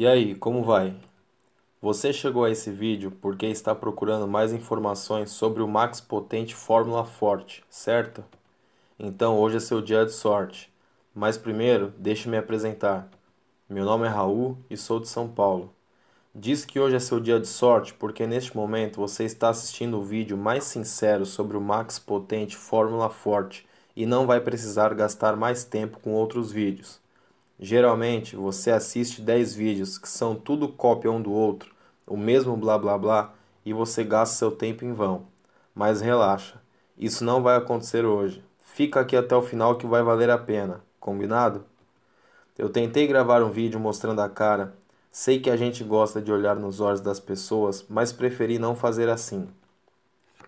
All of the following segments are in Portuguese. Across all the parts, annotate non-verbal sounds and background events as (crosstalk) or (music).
E aí, como vai? Você chegou a esse vídeo porque está procurando mais informações sobre o Max Potente Fórmula Forte, certo? Então hoje é seu dia de sorte. Mas primeiro, deixe-me apresentar. Meu nome é Raul e sou de São Paulo. Diz que hoje é seu dia de sorte porque neste momento você está assistindo o vídeo mais sincero sobre o Max Potente Fórmula Forte e não vai precisar gastar mais tempo com outros vídeos. Geralmente você assiste 10 vídeos que são tudo cópia um do outro, o mesmo blá blá blá, e você gasta seu tempo em vão. Mas relaxa, isso não vai acontecer hoje. Fica aqui até o final que vai valer a pena, combinado? Eu tentei gravar um vídeo mostrando a cara. Sei que a gente gosta de olhar nos olhos das pessoas, mas preferi não fazer assim.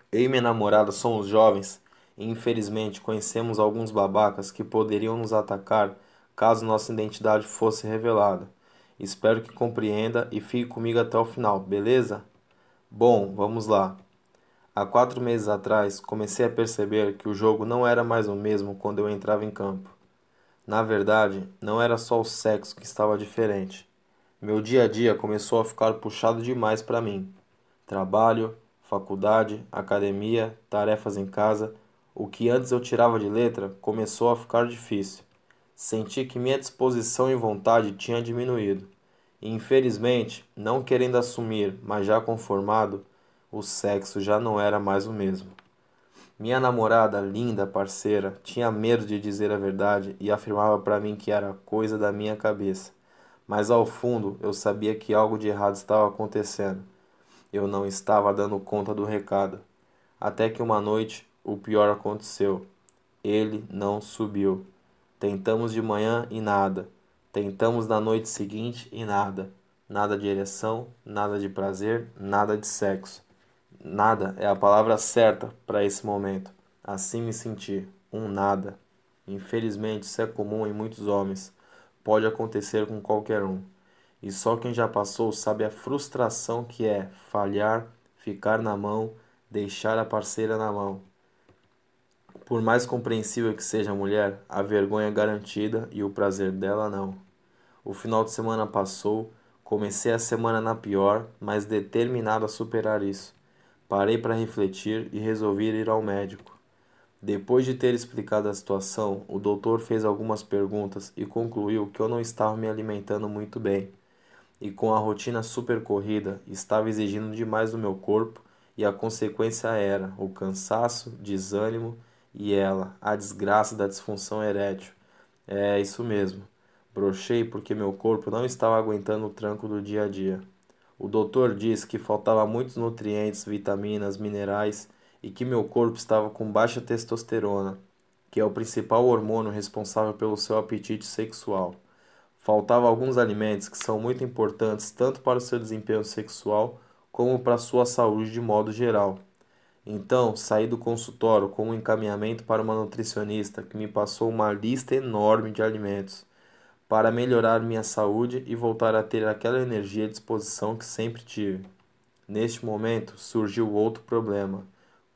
Eu e minha namorada somos jovens e infelizmente conhecemos alguns babacas que poderiam nos atacar caso nossa identidade fosse revelada. Espero que compreenda e fique comigo até o final, beleza? Bom, vamos lá. Há quatro meses atrás, comecei a perceber que o jogo não era mais o mesmo quando eu entrava em campo. Na verdade, não era só o sexo que estava diferente. Meu dia a dia começou a ficar puxado demais para mim. Trabalho, faculdade, academia, tarefas em casa, o que antes eu tirava de letra começou a ficar difícil senti que minha disposição e vontade tinha diminuído. E, infelizmente, não querendo assumir, mas já conformado, o sexo já não era mais o mesmo. Minha namorada, linda parceira, tinha medo de dizer a verdade e afirmava para mim que era coisa da minha cabeça. Mas ao fundo eu sabia que algo de errado estava acontecendo. Eu não estava dando conta do recado. Até que uma noite o pior aconteceu. Ele não subiu. Tentamos de manhã e nada. Tentamos na noite seguinte e nada. Nada de ereção, nada de prazer, nada de sexo. Nada é a palavra certa para esse momento. Assim me senti, um nada. Infelizmente, isso é comum em muitos homens. Pode acontecer com qualquer um. E só quem já passou sabe a frustração que é falhar, ficar na mão, deixar a parceira na mão. Por mais compreensível que seja a mulher, a vergonha é garantida e o prazer dela não. O final de semana passou, comecei a semana na pior, mas determinado a superar isso. Parei para refletir e resolvi ir ao médico. Depois de ter explicado a situação, o doutor fez algumas perguntas e concluiu que eu não estava me alimentando muito bem. E com a rotina super corrida, estava exigindo demais do meu corpo e a consequência era o cansaço, desânimo e ela, a desgraça da disfunção erétil. É isso mesmo. Brochei porque meu corpo não estava aguentando o tranco do dia a dia. O doutor disse que faltava muitos nutrientes, vitaminas, minerais e que meu corpo estava com baixa testosterona, que é o principal hormônio responsável pelo seu apetite sexual. Faltava alguns alimentos que são muito importantes tanto para o seu desempenho sexual como para a sua saúde de modo geral. Então, saí do consultório com um encaminhamento para uma nutricionista que me passou uma lista enorme de alimentos para melhorar minha saúde e voltar a ter aquela energia e disposição que sempre tive. Neste momento surgiu outro problema: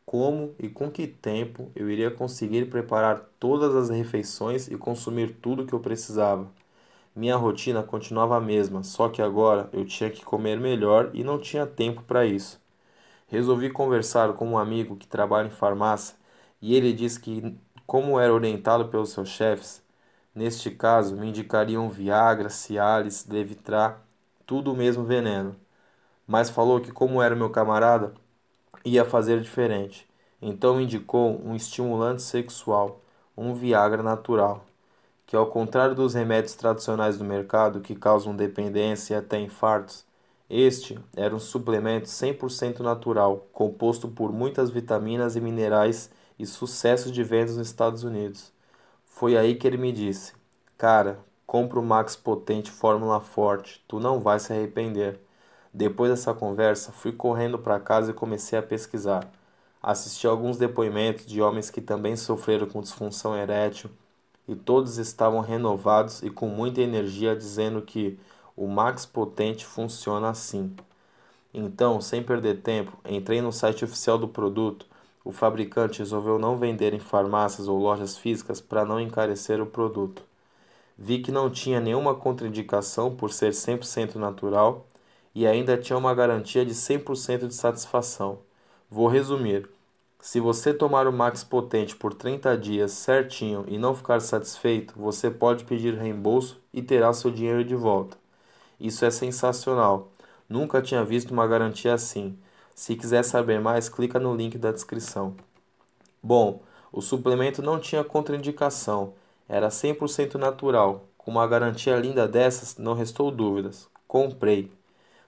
como e com que tempo eu iria conseguir preparar todas as refeições e consumir tudo que eu precisava? Minha rotina continuava a mesma, só que agora eu tinha que comer melhor e não tinha tempo para isso. Resolvi conversar com um amigo que trabalha em farmácia e ele disse que, como era orientado pelos seus chefes, neste caso me indicariam Viagra, Cialis, Levitra, tudo o mesmo veneno. Mas falou que, como era meu camarada, ia fazer diferente. Então indicou um estimulante sexual, um Viagra natural, que, ao contrário dos remédios tradicionais do mercado que causam dependência e até infartos, este era um suplemento 100% natural, composto por muitas vitaminas e minerais e sucesso de vendas nos Estados Unidos. Foi aí que ele me disse: Cara, compra o Max Potente Fórmula Forte, tu não vai se arrepender. Depois dessa conversa, fui correndo para casa e comecei a pesquisar. Assisti alguns depoimentos de homens que também sofreram com disfunção erétil e todos estavam renovados e com muita energia dizendo que o Max Potente funciona assim. Então, sem perder tempo, entrei no site oficial do produto. O fabricante resolveu não vender em farmácias ou lojas físicas para não encarecer o produto. Vi que não tinha nenhuma contraindicação por ser 100% natural e ainda tinha uma garantia de 100% de satisfação. Vou resumir: se você tomar o Max Potente por 30 dias certinho e não ficar satisfeito, você pode pedir reembolso e terá seu dinheiro de volta. Isso é sensacional. Nunca tinha visto uma garantia assim. Se quiser saber mais, clica no link da descrição. Bom, o suplemento não tinha contraindicação. Era 100% natural. Com uma garantia linda dessas, não restou dúvidas. Comprei.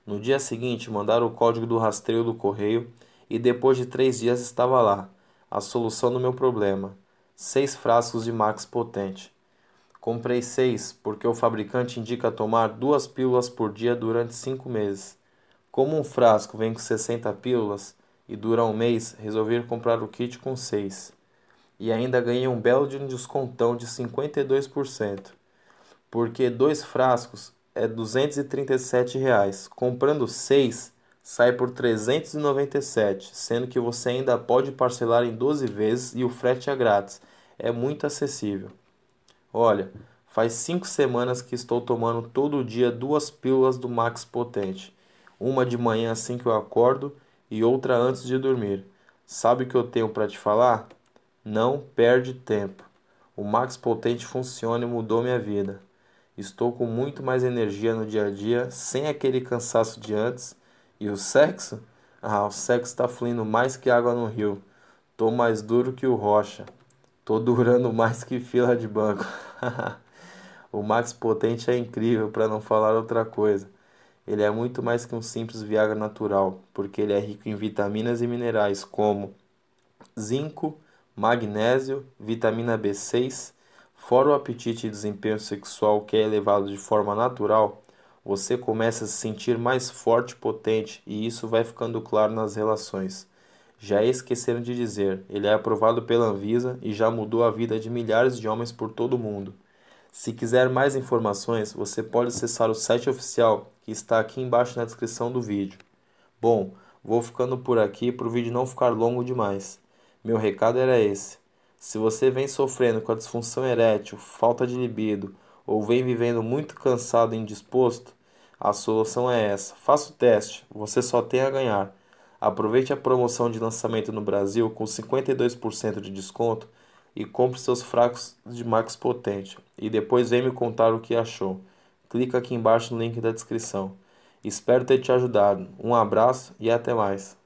No dia seguinte, mandaram o código do rastreio do correio e depois de três dias estava lá. A solução do meu problema. Seis frascos de Max Potente. Comprei seis, porque o fabricante indica tomar duas pílulas por dia durante cinco meses. Como um frasco vem com 60 pílulas e dura um mês, resolvi comprar o kit com seis. E ainda ganhei um belo de um descontão de 52%, porque dois frascos é R$ 237. Reais. Comprando seis, sai por 397, sendo que você ainda pode parcelar em 12 vezes e o frete é grátis. É muito acessível. Olha, faz cinco semanas que estou tomando todo dia duas pílulas do Max Potente. Uma de manhã assim que eu acordo e outra antes de dormir. Sabe o que eu tenho para te falar? Não perde tempo. O Max Potente funciona e mudou minha vida. Estou com muito mais energia no dia a dia, sem aquele cansaço de antes. E o sexo? Ah, o sexo está fluindo mais que água no rio. Tô mais duro que o rocha. Tô durando mais que fila de banco. (laughs) o Max Potente é incrível, para não falar outra coisa. Ele é muito mais que um simples Viagra natural, porque ele é rico em vitaminas e minerais como zinco, magnésio, vitamina B6. Fora o apetite e desempenho sexual que é elevado de forma natural, você começa a se sentir mais forte e potente, e isso vai ficando claro nas relações. Já esqueceram de dizer, ele é aprovado pela Anvisa e já mudou a vida de milhares de homens por todo o mundo. Se quiser mais informações, você pode acessar o site oficial que está aqui embaixo na descrição do vídeo. Bom, vou ficando por aqui para o vídeo não ficar longo demais. Meu recado era esse. Se você vem sofrendo com a disfunção erétil, falta de libido ou vem vivendo muito cansado e indisposto, a solução é essa. Faça o teste, você só tem a ganhar. Aproveite a promoção de lançamento no Brasil com 52% de desconto e compre seus fracos de Max Potente. E depois vem me contar o que achou. Clica aqui embaixo no link da descrição. Espero ter te ajudado. Um abraço e até mais.